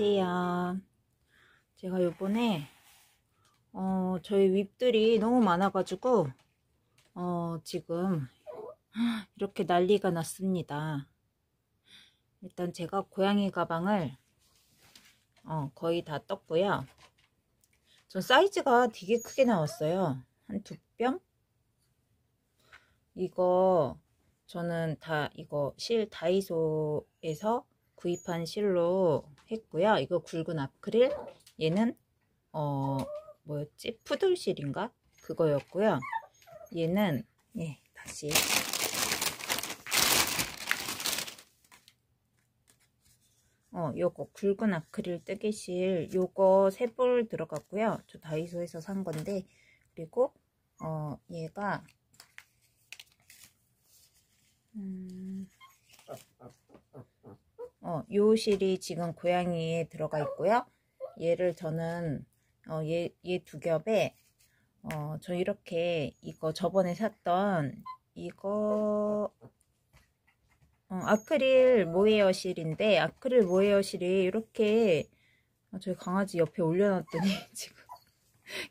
안녕하세요. 제가 요번에 어, 저희 윗들이 너무 많아가지고 어, 지금 이렇게 난리가 났습니다. 일단 제가 고양이 가방을 어, 거의 다 떴고요. 전 사이즈가 되게 크게 나왔어요. 한 두 뼘? 이거 저는 다 이거 실 다이소에서 구입한 실로 했고요. 이거 굵은 아크릴 얘는 어 뭐였지? 푸들실인가? 그거였고요. 얘는 예 다시 어, 요거 굵은 아크릴 뜨개실 요거 세 볼 들어갔고요. 저 다이소에서 산 건데 그리고 어 얘가 음... 아, 아, 어, 요실이 지금 고양이에 들어가 있고요. 얘를 저는 어, 얘, 얘 두 겹에 어, 저 이렇게 이거 저번에 샀던 이거 어, 아크릴 모헤어 실인데 아크릴 모헤어 실이 이렇게 어, 저희 강아지 옆에 올려놨더니 지금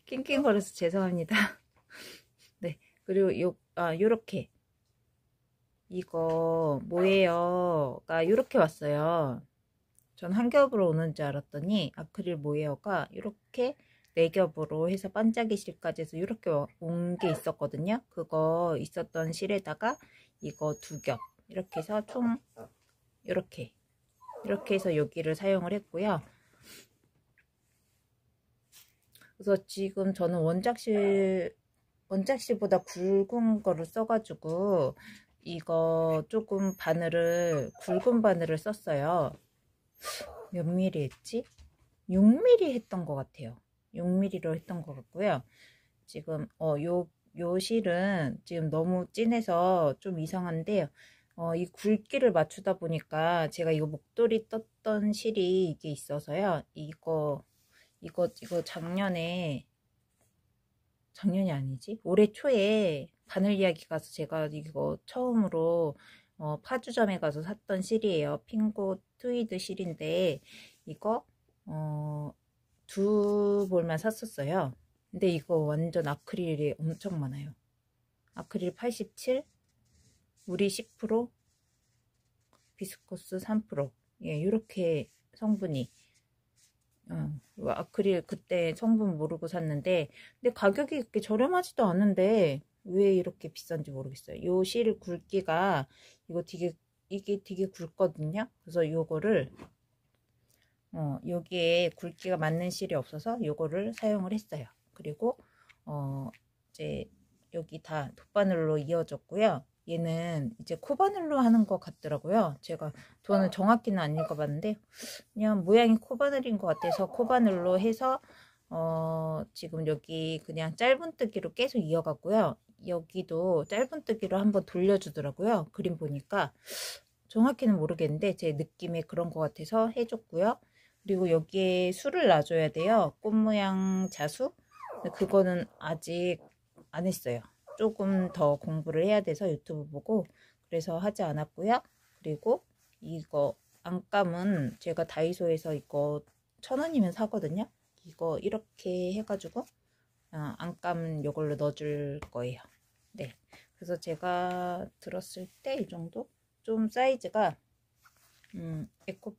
낑낑거려서 죄송합니다. 네 그리고 요, 아, 요렇게 이거 뭐예요가 이렇게 왔어요. 전 한 겹으로 오는 줄 알았더니 아크릴 모예요가 이렇게 네 겹으로 해서 반짝이 실까지 해서 이렇게 온 게 있었거든요. 그거 있었던 실에다가 이거 두 겹 이렇게 해서 총 이렇게 이렇게 해서 여기를 사용을 했고요. 그래서 지금 저는 원작실 원작실보다 굵은 거를 써가지고 이거 조금 바늘을 굵은 바늘을 썼어요 몇 미리 했지? 6mm 했던 것 같아요 6mm로 했던 것 같고요 지금 어 요 요 실은 지금 너무 진해서 좀 이상한데 어, 이 굵기를 맞추다 보니까 제가 이거 목도리 떴던 실이 이게 있어서요 이거 이거 이거 작년에 작년이 아니지 올해 초에 바늘 이야기 가서 제가 이거 처음으로 어, 파주점에 가서 샀던 실이에요. 핑고 트위드 실인데 이거 어, 두 볼만 샀었어요. 근데 이거 완전 아크릴이 엄청 많아요. 아크릴 87, 우리 10%, 비스코스 3%. 예, 이렇게 성분이 어, 뭐 아크릴 그때 성분 모르고 샀는데 근데 가격이 그렇게 저렴하지도 않은데 왜 이렇게 비싼지 모르겠어요. 요 실 굵기가 이거 되게 이게 되게 굵거든요. 그래서 요거를 어, 여기에 굵기가 맞는 실이 없어서 요거를 사용을 했어요. 그리고 어, 이제 여기 다 돗바늘로 이어졌고요. 얘는 이제 코바늘로 하는 것 같더라고요. 제가 저는 정확히는 안 읽어봤는데 그냥 모양이 코바늘인 것 같아서 코바늘로 해서 어, 지금 여기 그냥 짧은뜨기로 계속 이어갔고요. 여기도 짧은뜨기로 한번 돌려주더라고요. 그림 보니까 정확히는 모르겠는데 제 느낌에 그런 것 같아서 해줬고요. 그리고 여기에 수를 놔줘야 돼요. 꽃 모양 자수? 그거는 아직 안 했어요. 조금 더 공부를 해야 돼서 유튜브 보고 그래서 하지 않았고요. 그리고 이거 안감은 제가 다이소에서 이거 천 원이면 사거든요. 이거 이렇게 해가지고 어, 안감 요걸로 넣어줄 거예요. 네. 그래서 제가 들었을 때 이 정도? 좀 사이즈가 음, 에코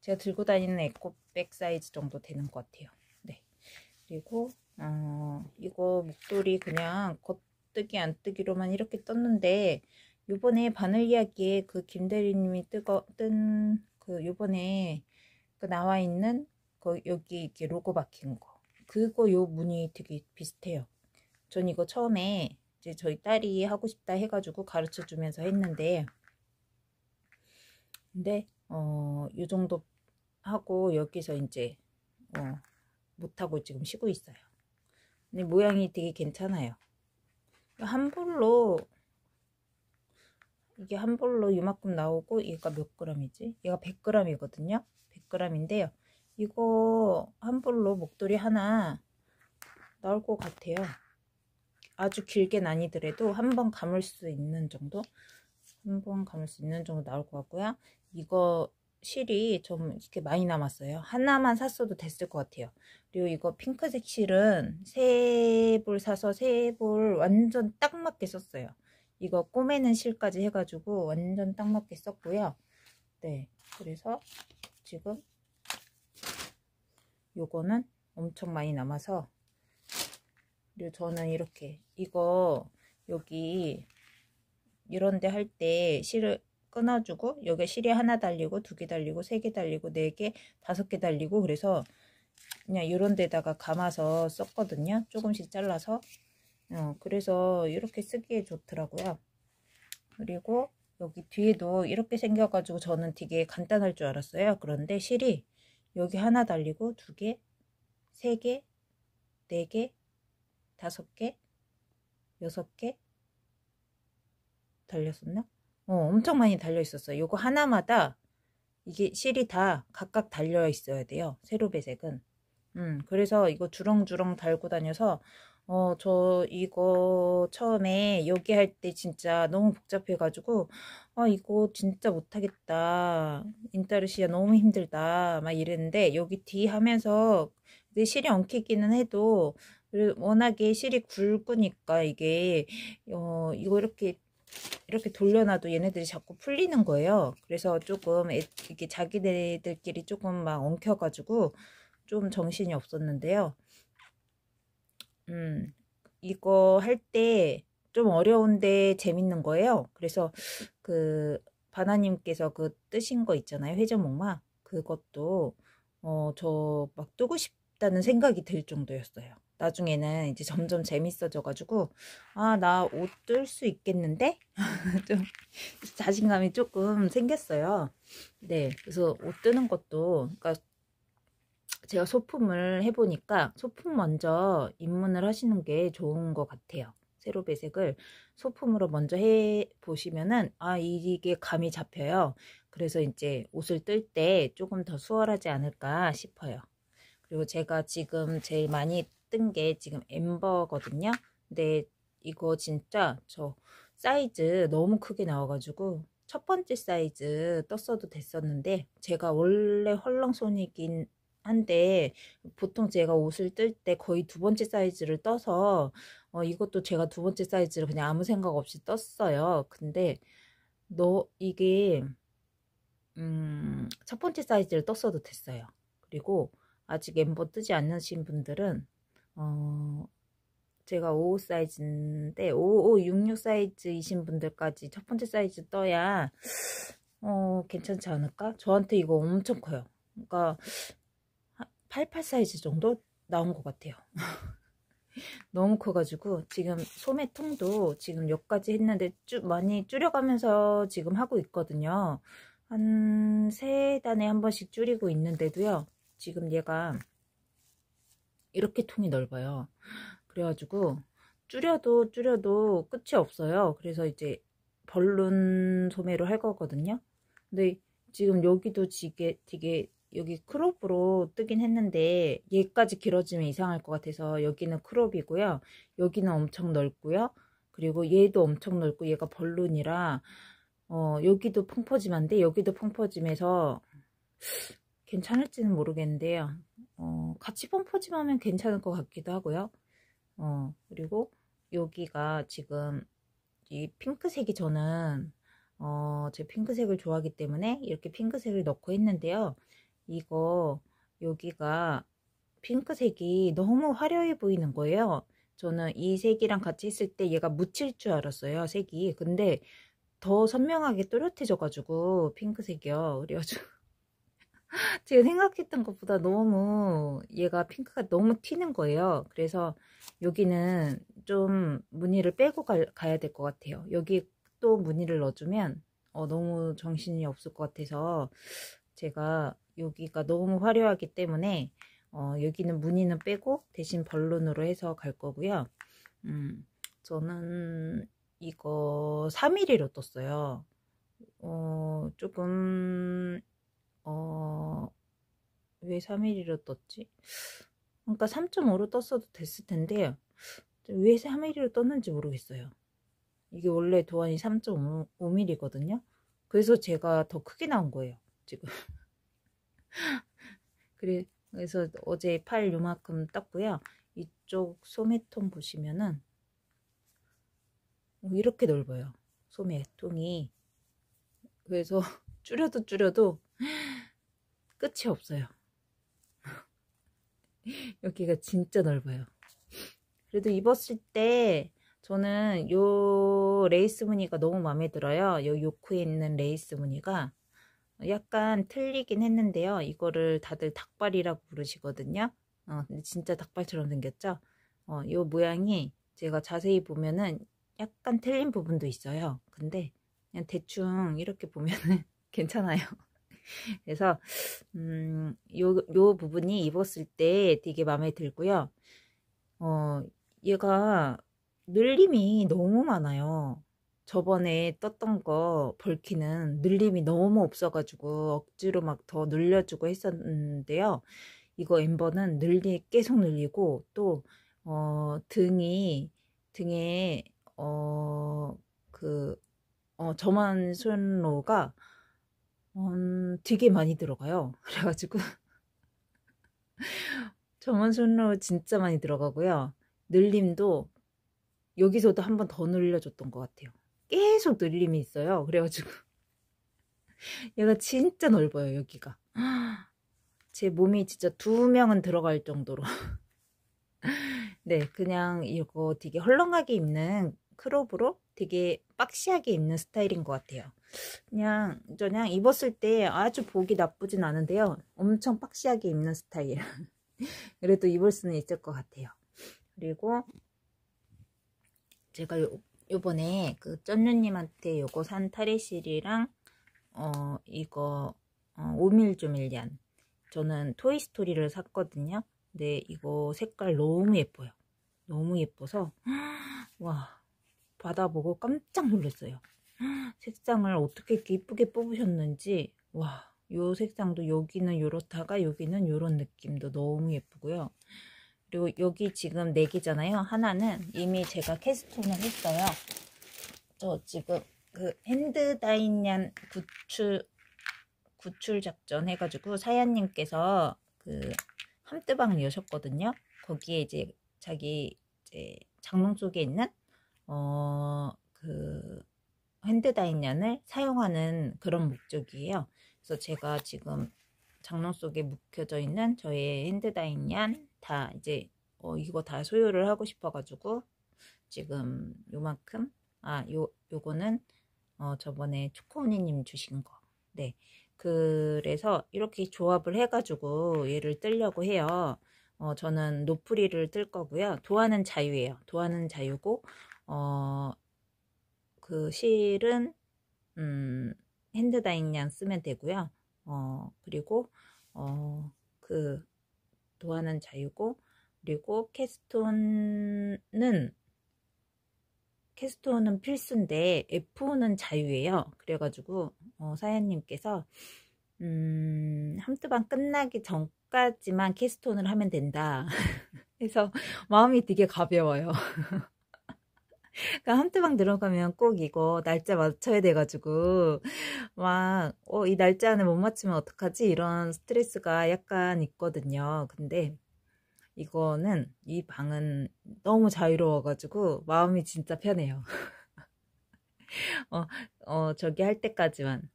제가 들고 다니는 에코백 사이즈 정도 되는 것 같아요. 네. 그리고 어, 이거 목도리 그냥 겉뜨기 안 뜨기로만 이렇게 떴는데 요번에 바늘 이야기에 그 김대리님이 뜨거 뜬그 요번에 그 나와 있는 그 여기 이렇게 로고 박힌 거 그거 요 무늬 되게 비슷해요. 전 이거 처음에 이제 저희 딸이 하고 싶다 해가지고 가르쳐 주면서 했는데 근데 어, 요 정도 하고 여기서 이제 어, 못하고 지금 쉬고 있어요. 근데 모양이 되게 괜찮아요. 한 볼로 이게 한 볼로 이만큼 나오고 얘가 몇 그램이지? 얘가 100g이거든요. 100g인데요. 이거 한불로 목도리 하나 나올 것 같아요. 아주 길게는 아니더라도 한 번 감을 수 있는 정도? 한 번 감을 수 있는 정도 나올 것 같고요. 이거 실이 좀 이렇게 많이 남았어요. 하나만 샀어도 됐을 것 같아요. 그리고 이거 핑크색 실은 세 볼 사서 세 볼 완전 딱 맞게 썼어요. 이거 꼬매는 실까지 해가지고 완전 딱 맞게 썼고요. 네, 그래서 지금 요거는 엄청 많이 남아서 그리고 저는 이렇게 이거 여기 이런데 할 때 실을 끊어주고 여기 실이 하나 달리고 두 개 달리고 세 개 달리고 네 개 다섯 개 달리고 그래서 그냥 이런 데다가 감아서 썼거든요 조금씩 잘라서 어, 그래서 이렇게 쓰기에 좋더라고요 그리고 여기 뒤에도 이렇게 생겨가지고 저는 되게 간단할 줄 알았어요 그런데 실이 여기 하나 달리고 두 개, 세 개, 네 개, 다섯 개, 여섯 개 달렸었나? 어, 엄청 많이 달려 있었어요. 요거 하나마다 이게 실이 다 각각 달려 있어야 돼요. 세로배색은. 음, 그래서 이거 주렁주렁 달고 다녀서 어, 저 이거 처음에 여기 할 때 진짜 너무 복잡해가지고 아 이거 진짜 못하겠다 인터르시아 너무 힘들다 막 이랬는데 여기 뒤 하면서 근 실이 엉키기는 해도 워낙에 실이 굵으니까 이게 어 이거 이렇게 이렇게 돌려놔도 얘네들이 자꾸 풀리는 거예요 그래서 조금 애, 이게 자기네들끼리 조금 막 엉켜가지고 좀 정신이 없었는데요 음 이거 할때 좀 어려운데 재밌는 거예요. 그래서 그 바나님께서 그 뜨신 거 있잖아요. 회전목마. 그것도 어, 저 막 뜨고 싶다는 생각이 들 정도였어요. 나중에는 이제 점점 재밌어져가지고 아 나 옷 뜰 수 있겠는데 좀 자신감이 조금 생겼어요. 네, 그래서 옷 뜨는 것도 그니까 제가 소품을 해보니까 소품 먼저 입문을 하시는 게 좋은 것 같아요. 세로 배색을 소품으로 먼저 해 보시면은 아 이게 감이 잡혀요. 그래서 이제 옷을 뜰 때 조금 더 수월하지 않을까 싶어요. 그리고 제가 지금 제일 많이 뜬 게 지금 엠버거든요. 근데 이거 진짜 저 사이즈 너무 크게 나와가지고 첫 번째 사이즈 떴어도 됐었는데 제가 원래 헐렁손이긴 한데 보통 제가 옷을 뜰 때 거의 두 번째 사이즈를 떠서 어, 이것도 제가 두 번째 사이즈를 그냥 아무 생각 없이 떴어요. 근데 너 이게 음, 첫 번째 사이즈를 떴어도 됐어요. 그리고 아직 엠버 뜨지 않으신 분들은 어, 제가 55 사이즈인데 5566 사이즈이신 분들까지 첫 번째 사이즈 떠야 어, 괜찮지 않을까? 저한테 이거 엄청 커요. 그러니까 88 사이즈 정도 나온 것 같아요. 너무 커가지고 지금 소매통도 지금 여기까지 했는데 쭈, 많이 줄여가면서 지금 하고 있거든요. 한 세 단에 한 번씩 줄이고 있는데도요. 지금 얘가 이렇게 통이 넓어요. 그래가지고 줄여도 줄여도 끝이 없어요. 그래서 이제 벌룬 소매로 할 거거든요. 근데 지금 여기도 되게, 되게 여기 크롭으로 뜨긴 했는데 얘까지 길어지면 이상할 것 같아서 여기는 크롭이고요. 여기는 엄청 넓고요. 그리고 얘도 엄청 넓고 얘가 벌룬이라 어, 여기도 펑퍼짐한데 여기도 펑퍼짐해서 괜찮을지는 모르겠는데요. 어, 같이 펑퍼짐하면 괜찮을 것 같기도 하고요. 어, 그리고 여기가 지금 이 핑크색이 저는 어, 제 핑크색을 좋아하기 때문에 이렇게 핑크색을 넣고 했는데요. 이거 여기가 핑크색이 너무 화려해 보이는 거예요. 저는 이 색이랑 같이 있을 때 얘가 묻힐 줄 알았어요. 색이. 근데 더 선명하게 또렷해져가지고 핑크색이요. 그래가지고 제가 생각했던 것보다 너무 얘가 핑크가 너무 튀는 거예요. 그래서 여기는 좀 무늬를 빼고 가, 야될 것 같아요. 여기 또 무늬를 넣어주면 어, 너무 정신이 없을 것 같아서 제가 여기가 너무 화려하기 때문에 어, 여기는 무늬는 빼고 대신 벌룬으로 해서 갈 거고요. 음, 저는 이거 3mm로 떴어요. 어, 조금 어, 왜 3mm로 떴지? 그러니까 3.5로 떴어도 됐을 텐데 왜 3mm로 떴는지 모르겠어요. 이게 원래 도안이 3.5mm거든요. 그래서 제가 더 크게 나온 거예요. 지금 그래, 그래서 어제 팔 요만큼 떴고요. 이쪽 소매통 보시면은 어, 이렇게 넓어요. 소매통이. 그래서 줄여도 줄여도 끝이 없어요. 여기가 진짜 넓어요. 그래도 입었을 때 저는 요 레이스 무늬가 너무 마음에 들어요. 요 요크에 있는 레이스 무늬가 약간 틀리긴 했는데요. 이거를 다들 닭발이라고 부르시거든요. 어, 근데 진짜 닭발처럼 생겼죠? 어, 요 모양이 제가 자세히 보면은 약간 틀린 부분도 있어요. 근데 그냥 대충 이렇게 보면은 괜찮아요. 그래서 음, 요, 요 부분이 입었을 때 되게 마음에 들고요. 어, 얘가 늘림이 너무 많아요. 저번에 떴던 거 벌키는 늘림이 너무 없어가지고 억지로 막 더늘려주고 했었는데요. 이거 엠버는 늘리 계속 늘리고 또 어, 등이 등에 어, 그 어, 저만 손로가 음, 되게 많이 들어가요. 그래가지고 저만 손로 진짜 많이 들어가고요. 늘림도 여기서도 한 번 더 늘려줬던 것 같아요. 계속 늘림이 있어요. 그래가지고 얘가 진짜 넓어요 여기가. 제 몸이 진짜 두 명은 들어갈 정도로 네 그냥 이거 되게 헐렁하게 입는 크롭으로 되게 박시하게 입는 스타일인 것 같아요. 그냥 저냥 입었을 때 아주 보기 나쁘진 않은데요. 엄청 박시하게 입는 스타일. 그래도 입을 수는 있을 것 같아요. 그리고 제가 요번에 그 쩐누님한테 요거 산타의실이랑어 이거 어, 오밀조밀리안 저는 토이스토리를 샀거든요 근데 이거 색깔 너무 예뻐요 너무 예뻐서 와 받아보고 깜짝 놀랐어요 색상을 어떻게 이렇게 이쁘게 뽑으셨는지 와 요 색상도 여기는 요렇다가 여기는 요런 느낌도 너무 예쁘고요 그리고 여기 지금 4개잖아요. 하나는 이미 제가 캐스팅을 했어요. 저 지금 그 핸드다인얀 구출, 구출 작전 해가지고 사연님께서 그 함뜨방을 여셨거든요. 거기에 이제 자기 이제 장롱 속에 있는, 어, 그 핸드다인얀을 사용하는 그런 목적이에요. 그래서 제가 지금 장롱 속에 묵혀져 있는 저의 핸드다인얀 다 이제 어, 이거 다소유를 하고 싶어가지고 지금 요만큼 아 요 요거는 어, 저번에 초코우니님 주신 거 네. 그래서 이렇게 조합을 해가지고 얘를 뜨려고 해요. 어, 저는 노프리를 뜰 거고요. 도안은 자유예요. 도안은 자유고, 어, 그 실은, 음, 핸드다잉양 쓰면 되고요. 어, 그리고, 어, 그, 도하는 자유고 그리고 캐스톤은 캐스톤은 필수인데 f 는 자유예요. 그래가지고 어, 사연님께서 음, 함트방 끝나기 전까지만 캐스톤을 하면 된다. 그래서 마음이 되게 가벼워요. 그러니까 한트방 들어가면 꼭 이거 날짜 맞춰야 돼가지고 막어이 날짜 안에 못 맞추면 어떡하지 이런 스트레스가 약간 있거든요. 근데 이거는 이 방은 너무 자유로워가지고 마음이 진짜 편해요. 어, 어, 저기 할 때까지만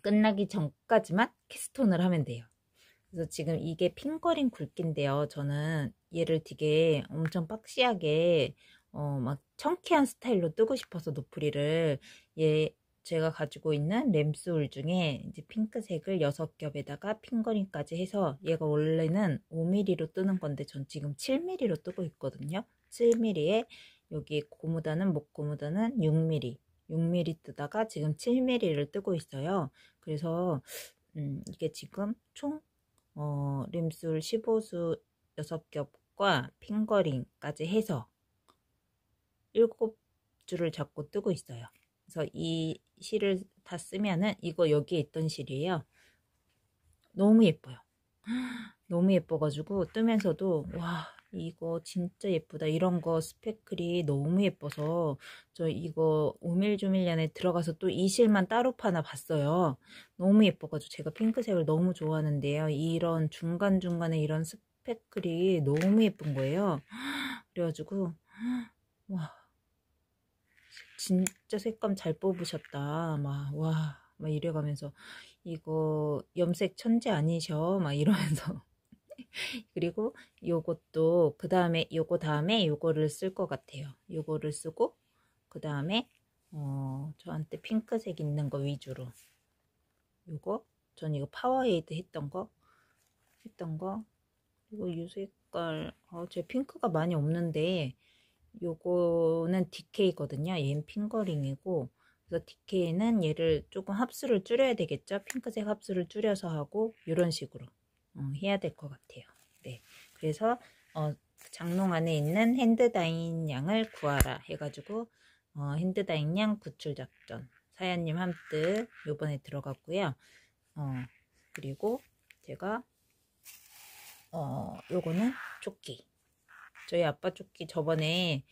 끝나기 전까지만 캐스톤을 하면 돼요. 그래서 지금 이게 핑거링 굵기인데요. 저는 얘를 되게 엄청 박시하게 어, 막 청키한 스타일로 뜨고 싶어서 노프리를 얘 예, 제가 가지고 있는 램스울 중에 이제 핑크색을 6겹에다가 핑거링까지 해서 얘가 원래는 5mm로 뜨는 건데 전 지금 7mm로 뜨고 있거든요. 7mm에 여기 고무단은 목고무단은 6mm 6mm 뜨다가 지금 7mm를 뜨고 있어요. 그래서 음, 이게 지금 총 어, 램스울 15수 6겹과 핑거링까지 해서 일곱 줄을 잡고 뜨고 있어요. 그래서 이 실을 다 쓰면은 이거 여기에 있던 실이에요. 너무 예뻐요. 너무 예뻐가지고 뜨면서도 와 이거 진짜 예쁘다 이런 거 스펙클이 너무 예뻐서 저 이거 오밀조밀년에 들어가서 또 이 실만 따로 파나 봤어요 너무 예뻐가지고 제가 핑크색을 너무 좋아하는데요 이런 중간중간에 이런 스펙클이 너무 예쁜 거예요 그래가지고 와 진짜 색감 잘 뽑으셨다. 막, 와, 막 이래가면서, 이거 염색 천재 아니셔? 막 이러면서. 그리고 요것도, 그 다음에, 요거 다음에 요거를 쓸 것 같아요. 요거를 쓰고, 그 다음에, 어, 저한테 핑크색 있는 거 위주로. 요거, 전 이거 파워에이드 했던 거, 했던 거. 이거 고요 색깔, 어, 제 핑크가 많이 없는데, 요거는 DK거든요. 얘는 핑거링이고 그래서 DK는 얘를 조금 합수를 줄여야 되겠죠. 핑크색 합수를 줄여서 하고 이런 식으로 어, 해야 될 것 같아요. 네, 그래서 어, 장롱 안에 있는 핸드다인 양을 구하라 해가지고 어, 핸드다인 양 구출 작전 사연님 한뜻 요번에 들어갔고요. 어, 그리고 제가 어, 요거는 조끼 저희 아빠 조끼 저번에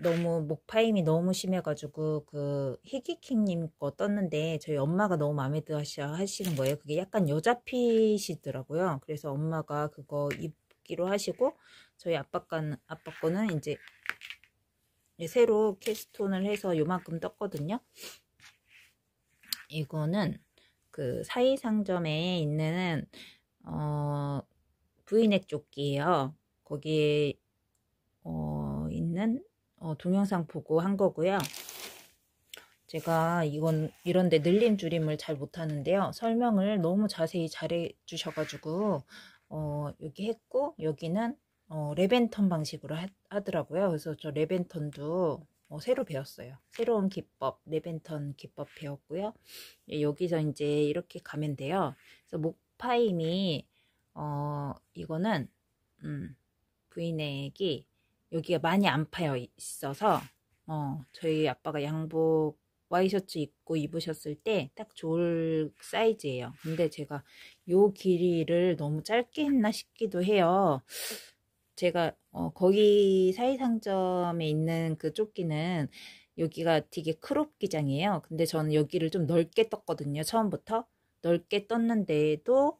너무 목파임이 너무 심해가지고 그 희귀킹님 거 떴는데 저희 엄마가 너무 마음에 들어 하시는 거예요. 그게 약간 여자핏이더라고요. 그래서 엄마가 그거 입기로 하시고 저희 아빠 건, 아빠 거는 이제 새로 캐스톤을 해서 요만큼 떴거든요. 이거는 그 사이상점에 있는 어, 브이넥 조끼예요. 거기에 어, 있는 어, 동영상 보고 한 거고요. 제가 이건 이런데 늘림 줄임을 잘 못하는데요. 설명을 너무 자세히 잘해 주셔가지고 어, 여기 했고 여기는 어, 레벤턴 방식으로 하, 더라고요 그래서 저 레벤턴도 어, 새로 배웠어요. 새로운 기법, 레벤턴 기법 배웠고요. 예, 여기서 이제 이렇게 가면 돼요. 그래서 목파임이 어, 이거는 음, V넥이 여기가 많이 안 파여 있어서 어, 저희 아빠가 양복 와이셔츠 입고 입으셨을 때 딱 좋을 사이즈예요. 근데 제가 요 길이를 너무 짧게 했나 싶기도 해요. 제가 어, 거기 사이상점에 있는 그 조끼는 여기가 되게 크롭 기장이에요. 근데 저는 여기를 좀 넓게 떴거든요. 처음부터 넓게 떴는데도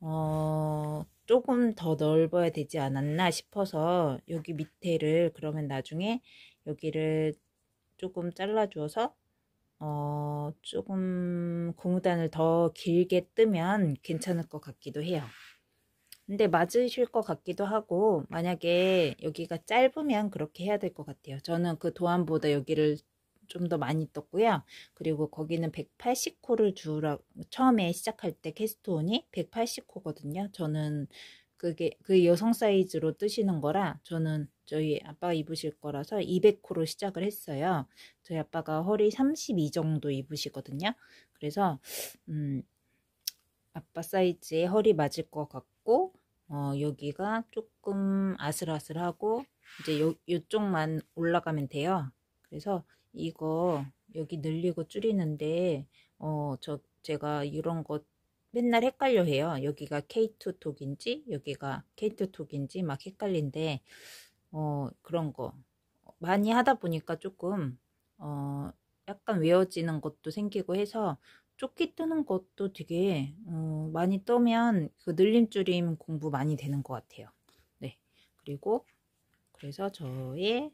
어, 조금 더 넓어야 되지 않았나 싶어서 여기 밑에를 그러면 나중에 여기를 조금 잘라주어서 어 조금 고무단을 더 길게 뜨면 괜찮을 것 같기도 해요. 근데 맞으실 것 같기도 하고 만약에 여기가 짧으면 그렇게 해야 될 것 같아요. 저는 그 도안보다 여기를 좀더 많이 떴고요. 그리고 거기는 180코를 주라 처음에 시작할 때 캐스톤이 180코거든요. 저는 그게 그 여성 사이즈로 뜨시는 거라 저는 저희 아빠 가 입으실 거라서 200코로 시작을 했어요. 저희 아빠가 허리 32 정도 입으시거든요. 그래서 음 아빠 사이즈에 허리 맞을 것 같고 어 여기가 조금 아슬아슬하고 이제 요, 요쪽만 올라가면 돼요. 그래서 이거 여기 늘리고 줄이는데 어 저 제가 이런 것 맨날 헷갈려 해요. 여기가 K2 톡인지 여기가 K2 톡인지 막 헷갈린데 어 그런 거 많이 하다 보니까 조금 어 약간 외워지는 것도 생기고 해서 조끼 뜨는 것도 되게 어, 많이 떠면 그 늘림줄임 공부 많이 되는 것 같아요. 네 그리고 그래서 저의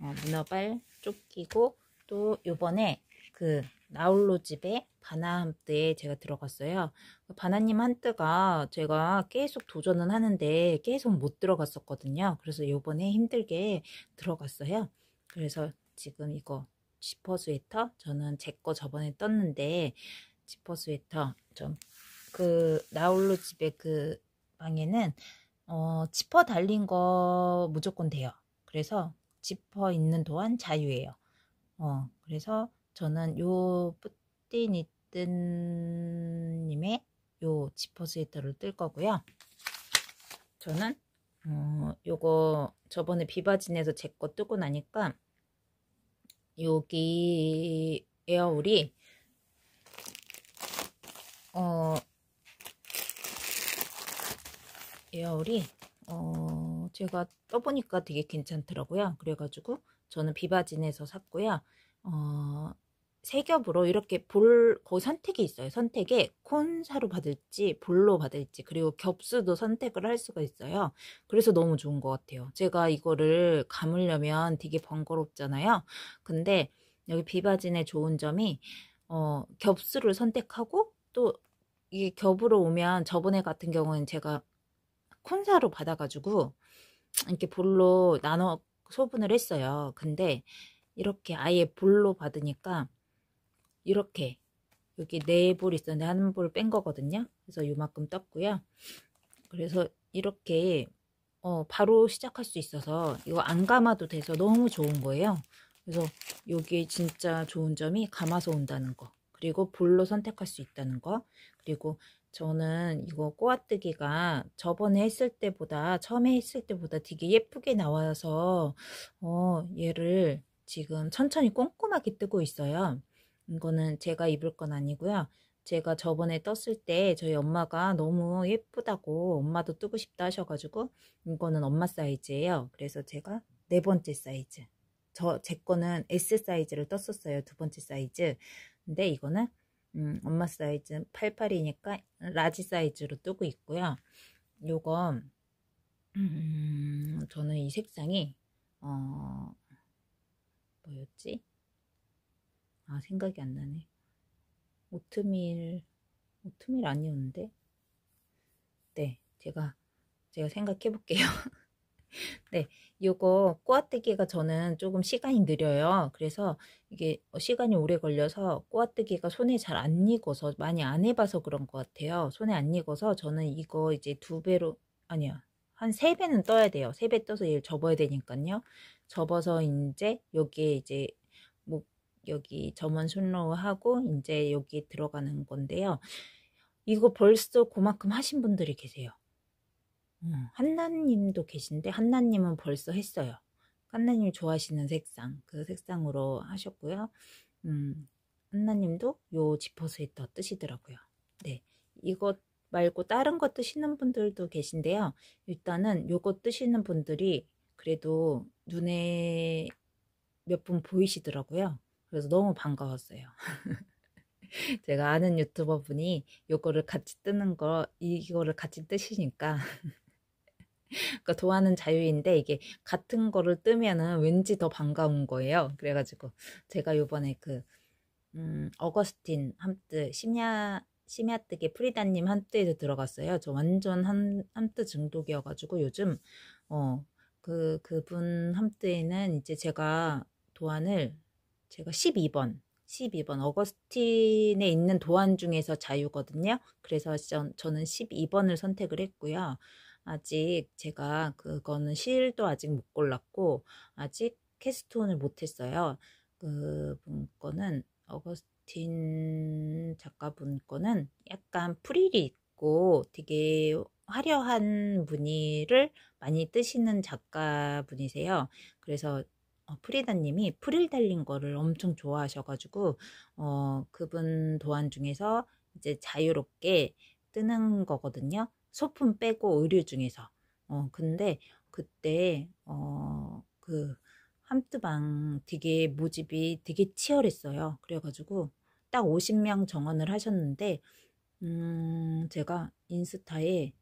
어, 문어발 쫓기고 또 요번에 그 나홀로 집에 바나함때 제가 들어갔어요. 그 바나님 한때가 제가 계속 도전은 하는데 계속 못 들어갔었거든요. 그래서 요번에 힘들게 들어갔어요. 그래서 지금 이거 지퍼 스웨터 저는 제 거 저번에 떴는데 지퍼 스웨터 좀 그 나홀로 집에 그 방에는 어 지퍼 달린 거 무조건 돼요. 그래서 짚어 있는 또한 자유예요. 어, 그래서 저는 요 뿌띠니뜬님의 요 지퍼 스웨터를 뜰 거고요. 저는 어, 요거 저번에 비바진에서 제 거 뜨고 나니까 여기 에어울이 어 에어울이 어 제가 떠보니까 되게 괜찮더라고요. 그래가지고 저는 비바진에서 샀고요. 어, 세 겹으로 이렇게 볼, 거 그 선택이 있어요. 선택에 콘사로 받을지 볼로 받을지 그리고 겹수도 선택을 할 수가 있어요. 그래서 너무 좋은 것 같아요. 제가 이거를 감으려면 되게 번거롭잖아요. 근데 여기 비바진의 좋은 점이 어, 겹수를 선택하고 또 이게 겹으로 오면 저번에 같은 경우는 제가 콘사로 받아가지고 이렇게 볼로 나눠 소분을 했어요. 근데 이렇게 아예 볼로 받으니까 이렇게 여기 네볼 있었는데 한 볼 뺀 거거든요. 그래서 요만큼 떴고요. 그래서 이렇게 어, 바로 시작할 수 있어서 이거 안 감아도 돼서 너무 좋은 거예요. 그래서 여기 진짜 좋은 점이 감아서 온다는 거. 그리고 볼로 선택할 수 있다는 거. 그리고 저는 이거 꼬아뜨기가 저번에 했을 때보다 처음에 했을 때보다 되게 예쁘게 나와서 어, 얘를 지금 천천히 꼼꼼하게 뜨고 있어요. 이거는 제가 입을 건 아니고요. 제가 저번에 떴을 때 저희 엄마가 너무 예쁘다고 엄마도 뜨고 싶다 하셔가지고 이거는 엄마 사이즈예요. 그래서 제가 네 번째 사이즈. 저 제 거는 S 사이즈를 떴었어요. 두 번째 사이즈. 근데 이거는 음, 엄마 사이즈 88이니까 라지 사이즈로 뜨고 있고요. 요거 음, 저는 이 색상이 어 뭐였지? 아 생각이 안 나네. 오트밀 오트밀 아니었는데. 네, 제가 제가 생각해 볼게요. 네, 요거 꼬아뜨기가 저는 조금 시간이 느려요. 그래서 이게 어, 시간이 오래 걸려서 꼬아뜨기가 손에 잘 안 익어서 많이 안 해봐서 그런 것 같아요. 손에 안 익어서 저는 이거 이제 두 배로 아니야 한 세 배는 떠야 돼요. 세 배 떠서 얘를 접어야 되니까요. 접어서 이제 여기에 이제 목 여기 점원 순로 하고 이제 여기 들어가는 건데요. 이거 벌써 그만큼 하신 분들이 계세요. 음. 한나님도 계신데 한나님은 벌써 했어요. 한나님 좋아하시는 색상 그 색상으로 하셨고요. 음, 한나님도 요 지퍼스웨터 뜨시더라고요. 네, 이것 말고 다른 거 뜨시는 분들도 계신데요. 일단은 요거 뜨시는 분들이 그래도 눈에 몇 분 보이시더라고요. 그래서 너무 반가웠어요. 제가 아는 유튜버 분이 요거를 같이 뜨는 거, 이거를 같이 뜨시니까 그러니까 도아하는 자유인데 이게 같은 거를 뜨면은 왠지 더 반가운 거예요. 그래가지고 제가 요번에 그 음, 어거스틴 함뜨 심야 심야뜨기 프리다님 함뜨에도 들어갔어요. 저 완전 함, 함뜨 중독이어가지고 요즘 어그 그분 함뜨에는 이제 제가 도안을 제가 12번 12번 어거스틴에 있는 도안 중에서 자유거든요. 그래서 전, 저는 12번을 선택을 했고요. 아직 제가 그거는 실도 아직 못 골랐고 아직 캐스톤을 못 했어요. 그 분 거는 어거스틴 작가분 거는 약간 프릴이 있고 되게 화려한 무늬를 많이 뜨시는 작가분이세요. 그래서 어, 프리다님이 프릴 달린 거를 엄청 좋아하셔가지고 어, 그분 도안 중에서 이제 자유롭게 뜨는 거거든요. 소품 빼고 의류 중에서 어 근데 그때 어 그 함트방 되게 모집이 되게 치열했어요. 그래가지고 딱 50명 정원을 하셨는데 음 제가 인스타에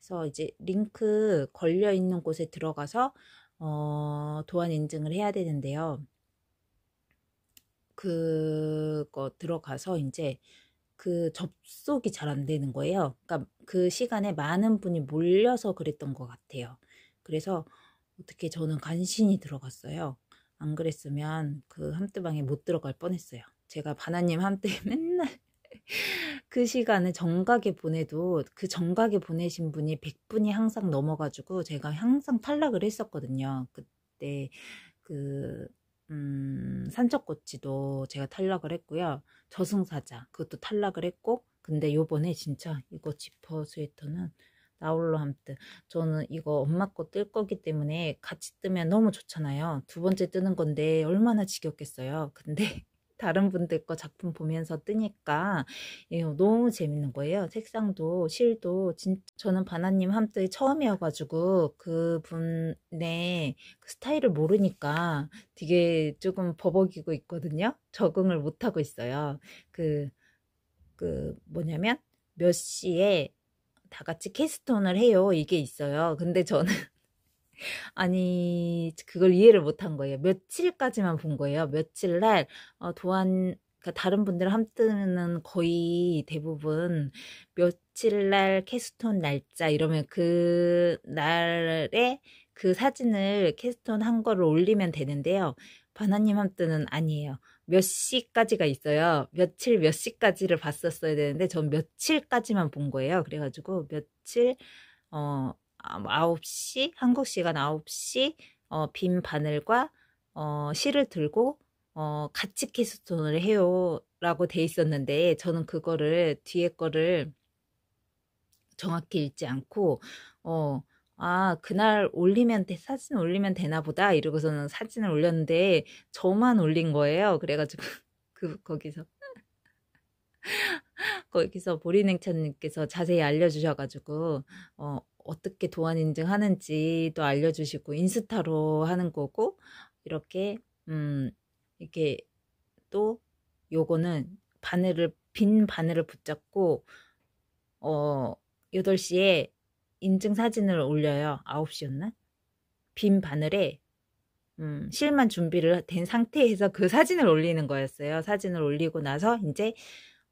서 이제 링크 걸려 있는 곳에 들어가서 어 도안 인증을 해야 되는데요. 그거 들어가서 이제 그 접속이 잘 안 되는 거예요. 그러니까 그 시간에 많은 분이 몰려서 그랬던 것 같아요. 그래서 어떻게 저는 간신히 들어갔어요. 안 그랬으면 그 함대방에 못 들어갈 뻔했어요. 제가 바나님 함대 맨날 그 시간에 정각에 보내도 그 정각에 보내신 분이 100분이 항상 넘어가지고 제가 항상 탈락을 했었거든요. 그때 그 음, 산적꽃이도 제가 탈락을 했고요. 저승사자 그것도 탈락을 했고 근데 요번에 진짜 이거 지퍼 스웨터는 나홀로 함뜨 저는 이거 엄마 거뜰 거기 때문에 같이 뜨면 너무 좋잖아요. 두 번째 뜨는 건데 얼마나 지겹겠어요. 근데 다른 분들 거 작품 보면서 뜨니까 예, 너무 재밌는 거예요. 색상도 실도 진, 저는 바나님 함께 처음이어가지고 그분의 그 스타일을 모르니까 되게 조금 버벅이고 있거든요. 적응을 못하고 있어요. 그, 그 뭐냐면 몇 시에 다 같이 캐스톤을 해요. 이게 있어요. 근데 저는 아니 그걸 이해를 못한 거예요. 며칠까지만 본 거예요. 며칠 날 어, 도안 그러니까 다른 분들 함뜨는 거의 대부분 며칠 날 캐스톤 날짜 이러면 그 날에 그 사진을 캐스톤 한 거를 올리면 되는데요. 바나님 함뜨는 아니에요. 몇 시까지가 있어요. 며칠 몇 시까지를 봤었어야 되는데 전 며칠까지만 본 거예요. 그래가지고 며칠 어 9시 아, 뭐 한국 시간 9시 어, 빈 바늘과 어, 실을 들고 어, 같이 키스톤을 해요 라고 돼 있었는데 저는 그거를 뒤에 거를 정확히 읽지 않고 어, 아 그날 올리면 돼 사진 올리면 되나 보다 이러고서는 사진을 올렸는데 저만 올린 거예요 그래가지고 그 거기서 거기서 보리냉천님께서 자세히 알려주셔가지고 어 어떻게 도안 인증하는지도 알려주시고 인스타로 하는 거고 이렇게 음 이렇게 또 요거는 바늘을 빈 바늘을 붙잡고 어 8시에 인증 사진을 올려요. 9시였나? 빈 바늘에 음, 실만 준비를 된 상태에서 그 사진을 올리는 거였어요. 사진을 올리고 나서 이제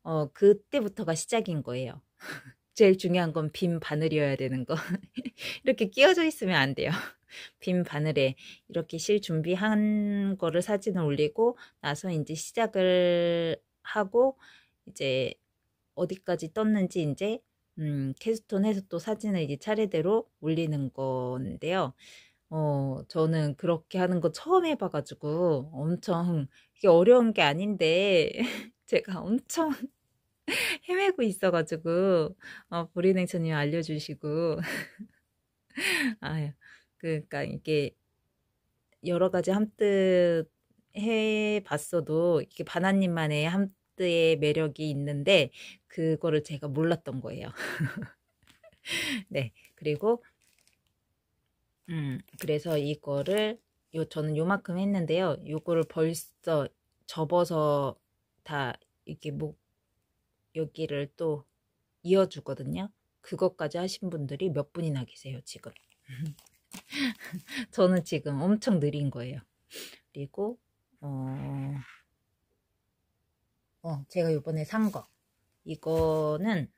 어, 그때부터가 시작인 거예요. 제일 중요한 건빈 바늘이어야 되는 거. 이렇게 끼워져 있으면 안 돼요. 빈 바늘에 이렇게 실 준비한 거를 사진을 올리고 나서 이제 시작을 하고 이제 어디까지 떴는지 이제 음, 캐스톤 해서 또 사진을 이제 차례대로 올리는 건데요. 어, 저는 그렇게 하는 거 처음 해봐가지고 엄청 이게 어려운 게 아닌데 제가 엄청 헤매고 있어가지고 어, 보리냉천님 알려주시고 아 그러니까 이게 여러 가지 함뜻 해봤어도 이게 바나님만의 함뜻의 매력이 있는데 그거를 제가 몰랐던 거예요. 네 그리고 음 그래서 이거를 요 저는 요만큼 했는데요. 요거를 벌써 접어서 다 이렇게 목 뭐 여기를 또 이어주거든요. 그것까지 하신 분들이 몇 분이나 계세요, 지금. 저는 지금 엄청 느린 거예요. 그리고 어, 어 제가 요번에 산 거. 이거는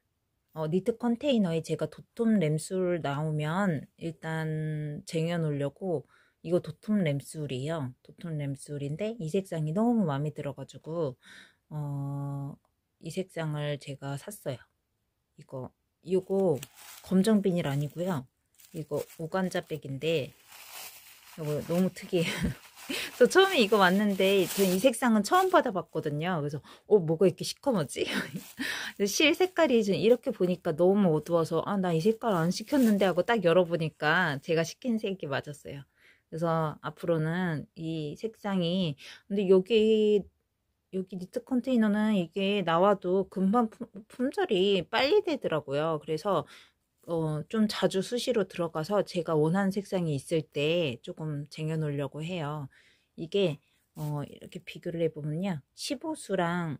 어, 니트 컨테이너에 제가 도톰 램술 나오면 일단 쟁여놓으려고 이거 도톰 램술이에요. 도톰 램술인데 이 색상이 너무 마음에 들어가지고 어, 이 색상을 제가 샀어요. 이거 이거 검정 비닐 아니고요. 이거 우간자 백인데 이거 너무 특이해요. 저 처음에 이거 왔는데 전이 색상은 처음 받아봤거든요. 그래서 어 뭐가 이렇게 시커머지? 실 색깔이 지 이렇게 보니까 너무 어두워서 아 나 이 색깔 안 시켰는데 하고 딱 열어보니까 제가 시킨 색이 맞았어요. 그래서 앞으로는 이 색상이 근데 여기 여기 니트 컨테이너는 이게 나와도 금방 품, 절이 빨리 되더라고요. 그래서 어, 좀 자주 수시로 들어가서 제가 원하는 색상이 있을 때 조금 쟁여놓으려고 해요. 이게 어, 이렇게 비교를 해보면요. 15수랑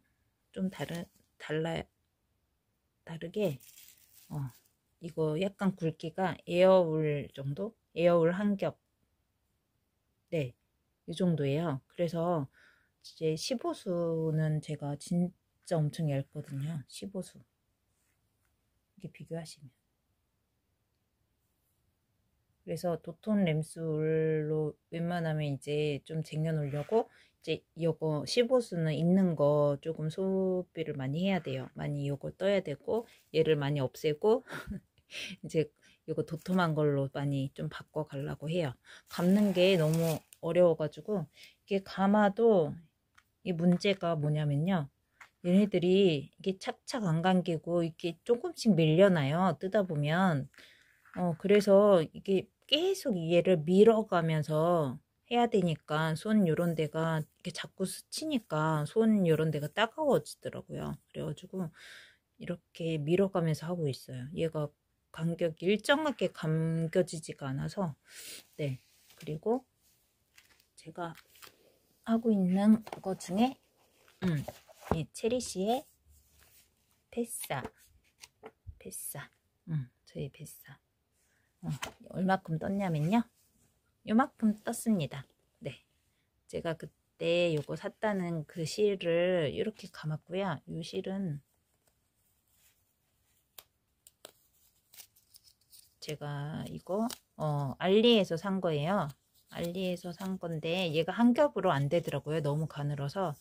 좀 다른, 달라, 다르게, 어, 이거 약간 굵기가 에어울 정도? 에어울 한 겹. 네. 이 정도예요. 그래서, 이제 15수는 제가 진짜 엄청 얇거든요. 15수. 이렇게 비교하시면. 그래서 도톤 램술로 웬만하면 이제 좀 쟁여놓으려고 이제 이거 15수는 있는 거 조금 소비를 많이 해야 돼요. 많이 이거 떠야 되고 얘를 많이 없애고 이제 이거 도톰한 걸로 많이 좀 바꿔 가려고 해요. 감는 게 너무 어려워가지고 이게 감아도 이 문제가 뭐냐면요. 얘네들이 이게 착착 안 감기고 이게 렇 조금씩 밀려나요. 뜨다 보면. 어, 그래서 이게 계속 얘를 밀어가면서 해야 되니까 손 요런 데가 이렇게 자꾸 스치니까 손 요런 데가 따가워지더라고요. 그래가지고 이렇게 밀어가면서 하고 있어요. 얘가 간격이 일정하게 감겨지지가 않아서 네 그리고 제가 하고 있는 거 중에 음, 이체리시의 뱃사 뱃사 음, 저희 뱃사 어, 얼마큼 떴냐면요 요만큼 떴습니다 네 제가 그때 요거 샀다는 그 실을 이렇게 감았고요 요 실은 제가 이거 어, 알리에서 산 거예요 알리에서 산 건데 얘가 한 겹으로 안 되더라고요. 너무 가늘어서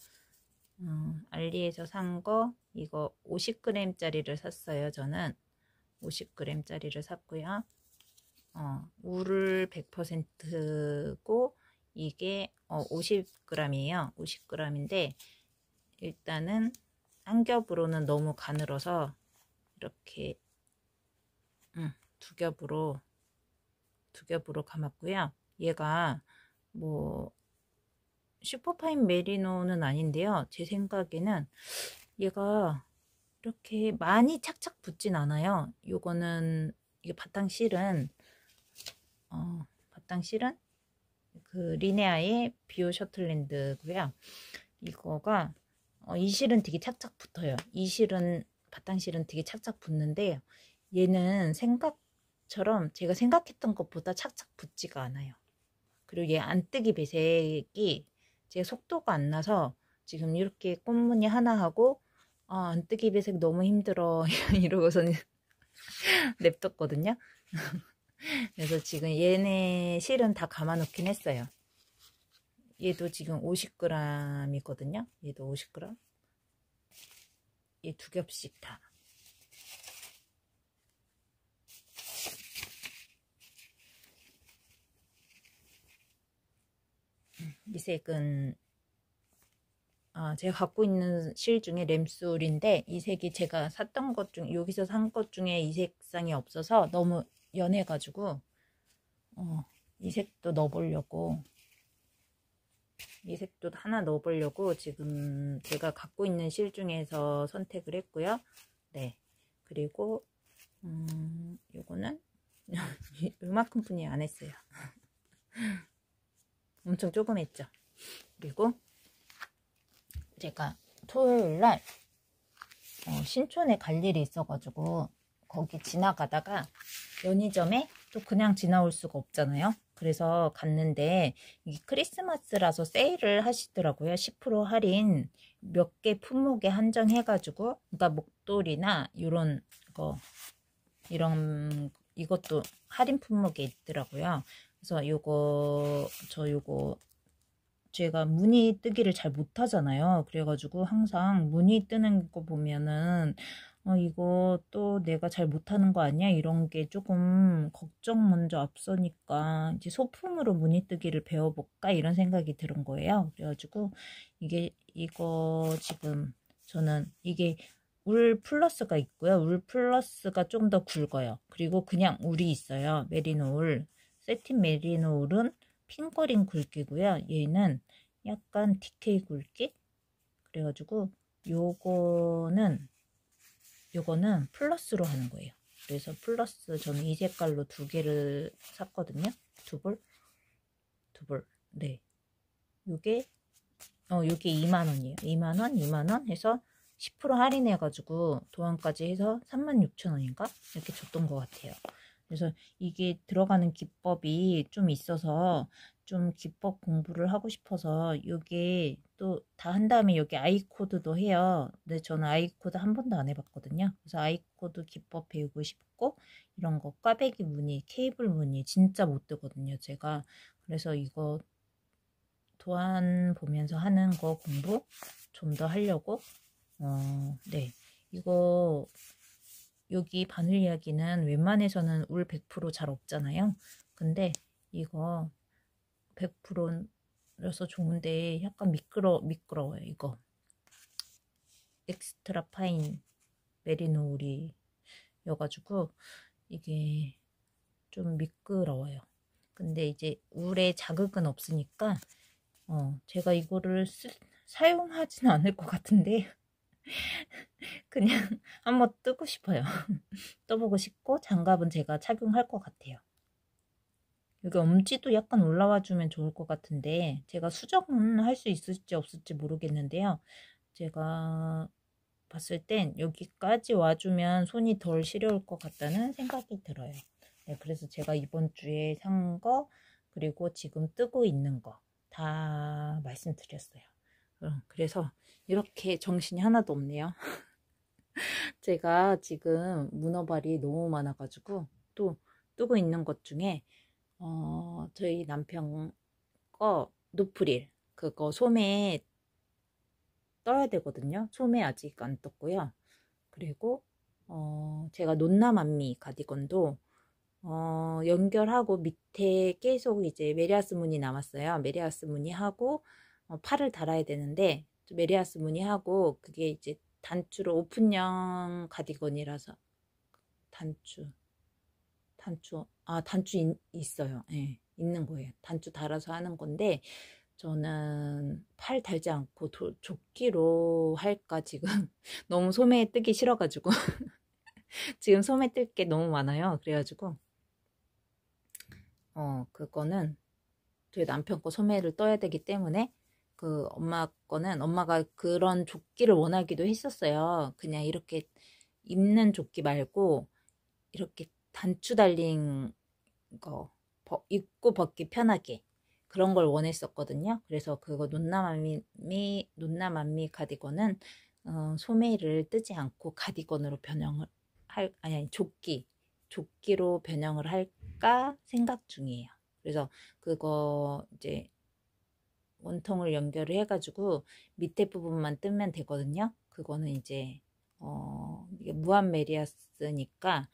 음, 알리에서 산 거 이거 50g 짜리를 샀어요. 저는 50g 짜리를 샀고요. 어, 우를 100%고 이게 어, 50g이에요. 50g인데 일단은 한 겹으로는 너무 가늘어서 이렇게 음, 두 겹으로 두 겹으로 감았고요. 얘가 뭐 슈퍼파인 메리노는 아닌데요. 제 생각에는 얘가 이렇게 많이 착착 붙진 않아요. 요거는 이게 바탕 실은 어, 바탕 실은 그 리네아의 비오 셔틀랜드고요. 이거가 어, 이 실은 되게 착착 붙어요. 이 실은 바탕 실은 되게 착착 붙는데 얘는 생각처럼 제가 생각했던 것보다 착착 붙지가 않아요. 그리고 얘 안뜨기 배색이 제 속도가 안 나서 지금 이렇게 꽃무늬 하나 하고 아, 안뜨기 배색 너무 힘들어 이러고서는 냅뒀거든요. 그래서 지금 얘네 실은 다 감아놓긴 했어요. 얘도 지금 50g이거든요. 얘도 50g. 얘 두 겹씩 다. 이색은 아, 제가 갖고 있는 실 중에 램술인데 이 색이 제가 샀던 것 중 여기서 산 것 중에 이 색상이 없어서 너무 연해가지고 어, 이 색도 넣어보려고 이 색도 하나 넣어보려고 지금 제가 갖고 있는 실 중에서 선택을 했고요. 네. 그리고 음, 요거는 이만큼 분이 안 했어요. 엄청 조그맸죠. 그리고 제가 토요일날 어, 신촌에 갈 일이 있어가지고 거기 지나가다가 연희점에 또 그냥 지나올 수가 없잖아요. 그래서 갔는데 이게 크리스마스라서 세일을 하시더라고요. 10% 할인 몇 개 품목에 한정해가지고 그러니까 목도리나 이런 거 이런 이것도 할인 품목에 있더라고요. 그래서 요거 저 요거 제가 무늬 뜨기를 잘 못하잖아요. 그래가지고 항상 무늬 뜨는 거 보면은 어, 이거 또 내가 잘 못하는 거 아니야? 이런 게 조금 걱정 먼저 앞서니까 이제 소품으로 무늬 뜨기를 배워볼까? 이런 생각이 드는 거예요. 그래가지고 이게 이거 지금 저는 이게 울 플러스가 있고요. 울 플러스가 좀 더 굵어요. 그리고 그냥 울이 있어요. 메리노 울. 세틴 메리노 울은 핑거링 굵기고요. 얘는 약간 DK 굵기? 그래가지고 요거는 요거는 플러스로 하는 거예요. 그래서 플러스 저는 이 색깔로 두 개를 샀거든요. 두 볼? 두 볼. 네. 요게 어 요게 2만원이에요. 2만원 2만원 해서 10% 할인해가지고 도안까지 해서 36,000원인가? 이렇게 줬던 것 같아요. 그래서 이게 들어가는 기법이 좀 있어서 좀 기법 공부를 하고 싶어서 요게 또 다 한 다음에 여기 아이코드도 해요. 근데 저는 아이코드 한 번도 안 해봤거든요. 그래서 아이코드 기법 배우고 싶고 이런 거 꽈배기 무늬, 케이블 무늬 진짜 못 뜨거든요. 제가 그래서 이거 도안 보면서 하는 거 공부 좀 더 하려고 어, 네 이거 여기 바늘 이야기는 웬만해서는 울 100%잘 없잖아요. 근데 이거 100%라서 좋은데 약간 미끄러, 미끄러워요, 이거. 엑스트라 파인 메리노 울이여가지고 이게 좀 미끄러워요. 근데 이제 울에 자극은 없으니까 어, 제가 이거를 쓰, 사용하진 않을 것 같은데 그냥 한번 뜨고 싶어요. 떠보고 싶고 장갑은 제가 착용할 것 같아요. 여기 엄지도 약간 올라와 주면 좋을 것 같은데 제가 수정은 할 수 있을지 없을지 모르겠는데요. 제가 봤을 땐 여기까지 와주면 손이 덜 시려울 것 같다는 생각이 들어요. 네, 그래서 제가 이번 주에 산 거, 그리고 지금 뜨고 있는 거 다 말씀드렸어요. 음, 그래서 이렇게 정신이 하나도 없네요. 제가 지금 문어발이 너무 많아가지고 또 뜨고 있는 것 중에 어, 저희 남편 거 노프릴 그거 소매 떠야 되거든요. 소매 아직 안 떴고요. 그리고 어, 제가 논나만미 가디건도 어, 연결하고 밑에 계속 이제 메리아스 무늬 남았어요. 메리아스 무늬 하고 어, 팔을 달아야 되는데 메리아스 무늬하고 그게 이제 단추로 오픈형 가디건이라서 단추 단추 아 단추 인, 있어요 예 있는 거예요 단추 달아서 하는 건데 저는 팔 달지 않고 도, 조끼로 할까 지금 너무 소매 뜨기 싫어가지고 지금 소매 뜰 게 너무 많아요 그래가지고 어 그거는 저희 남편 거 소매를 떠야 되기 때문에 그 엄마 거는 엄마가 그런 조끼를 원하기도 했었어요. 그냥 이렇게 입는 조끼 말고 이렇게 단추 달린 거 입고 벗기 편하게 그런 걸 원했었거든요. 그래서 그거 논나맘미 논나맘미 가디건은 어, 소매를 뜨지 않고 카디건으로 변형을 할 아니 아니 조끼 조끼로 변형을 할까 생각 중이에요. 그래서 그거 이제 원통을 연결을 해가지고 밑에 부분만 뜨면 되거든요. 그거는 이제 어, 무한 메리아스니까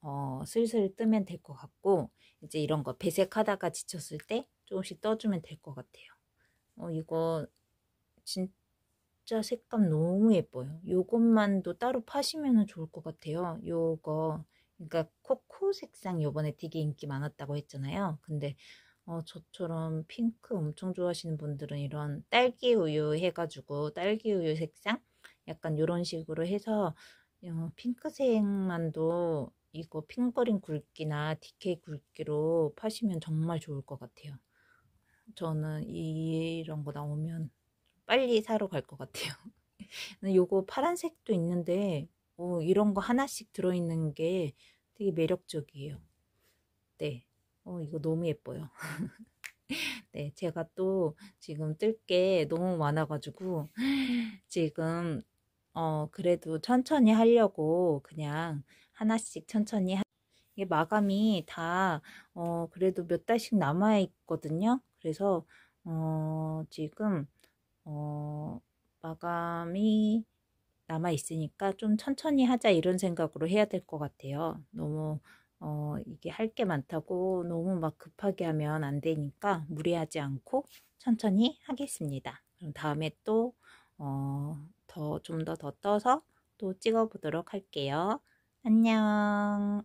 어, 슬슬 뜨면 될 것 같고 이제 이런 거 배색하다가 지쳤을 때 조금씩 떠주면 될 것 같아요. 어, 이거 진짜 색감 너무 예뻐요. 요것만도 따로 파시면 좋을 것 같아요. 요거 그러니까 코코 색상 요번에 되게 인기 많았다고 했잖아요. 근데 어, 저처럼 핑크 엄청 좋아하시는 분들은 이런 딸기 우유 해가지고 딸기 우유 색상 약간 이런 식으로 해서 어, 핑크색만도 이거 핑거링 굵기나 DK 굵기로 파시면 정말 좋을 것 같아요. 저는 이런 거 나오면 빨리 사러 갈 것 같아요. 요거 파란색도 있는데 어, 이런 거 하나씩 들어있는 게 되게 매력적이에요. 네. 어, 이거 너무 예뻐요. 네, 제가 또 지금 뜰 게 너무 많아가지고, 지금, 어, 그래도 천천히 하려고 그냥 하나씩 천천히 하... 이게 마감이 다, 어, 그래도 몇 달씩 남아있거든요. 그래서, 어, 지금, 어, 마감이 남아있으니까 좀 천천히 하자 이런 생각으로 해야 될 것 같아요. 너무 어, 이게 할 게 많다고 너무 막 급하게 하면 안 되니까 무리하지 않고 천천히 하겠습니다. 그럼 다음에 또, 어, 더, 좀 더 더 떠서 또 찍어 보도록 할게요. 안녕.